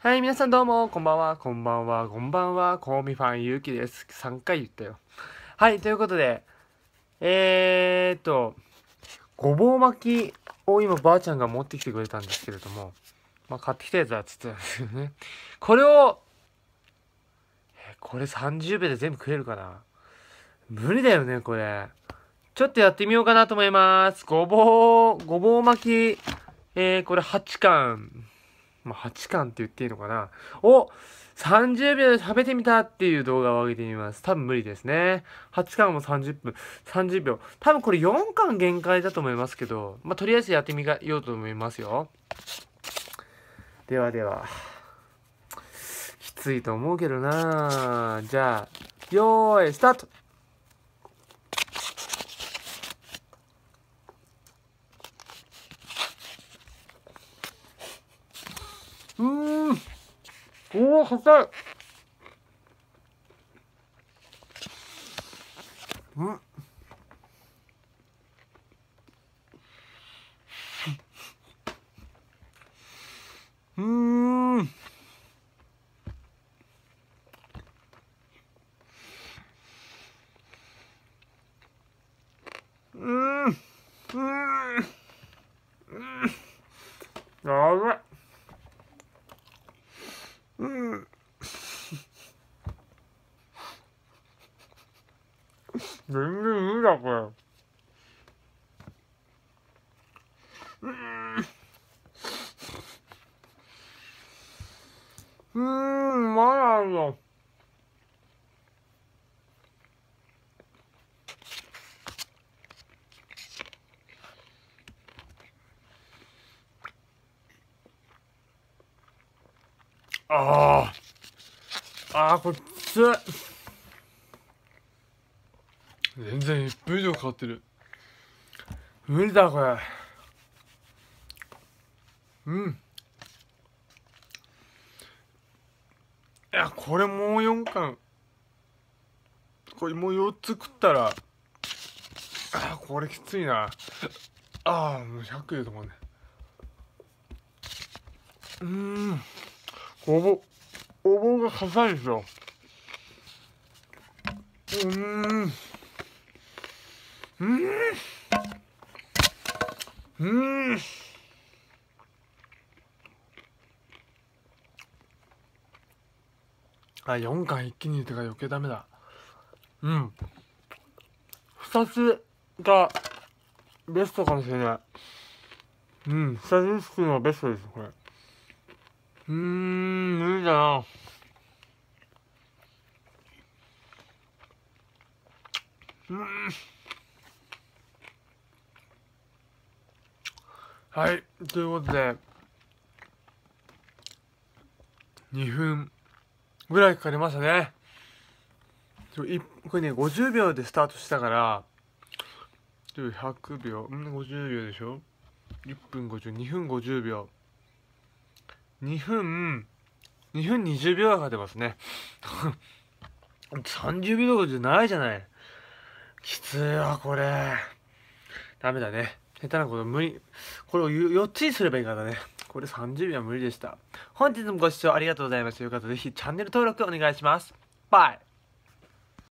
はい、皆さんどうも、こんばんは、こんばんは、こんばんは、コーミファンゆうきです。3回言ったよ。はい、ということで、えーっと、ごぼう巻きを今ばあちゃんが持ってきてくれたんですけれども、まあ買ってきたやつはつってたんですけどね。これを、えこれ30秒で全部食えるかな無理だよね、これ。ちょっとやってみようかなと思います。ごぼう、ごぼう巻き、えー、これ8巻まあ、8巻って言っていいのかなを30秒で食べてみたっていう動画を上げてみます。多分無理ですね。8巻も30分、30秒。多分これ4巻限界だと思いますけど、まあ、とりあえずやってみようと思いますよ。ではでは。きついと思うけどなじゃあ、よーい、スタートうわ硬いうんうんうんうんやばい全然無理だこれうんまだあるよああこっち全然1分以上かかってる無理だこれうんいやこれもう4巻これもう4つ食ったらあこれきついなああもう100円とかねうんごぼごぼうが硬いでしょうんうんうんあ4巻一気に入れてから余計ダメだうん2つがベストかもしれないうん2つ作るのベストですこれうーん無理だなはい、ということで、2分ぐらいかかりましたね。これね、50秒でスタートしたから、100秒、うん、50秒でしょ ?1 分50、2分50秒。2分、2分20秒がかかってますね。30秒とかじゃないじゃない。きついわ、これ。ダメだね。下手なこと無理。これを4つにすればいいからね。これ30秒は無理でした。本日もご視聴ありがとうございました。よかったらぜひチャンネル登録お願いします。バイ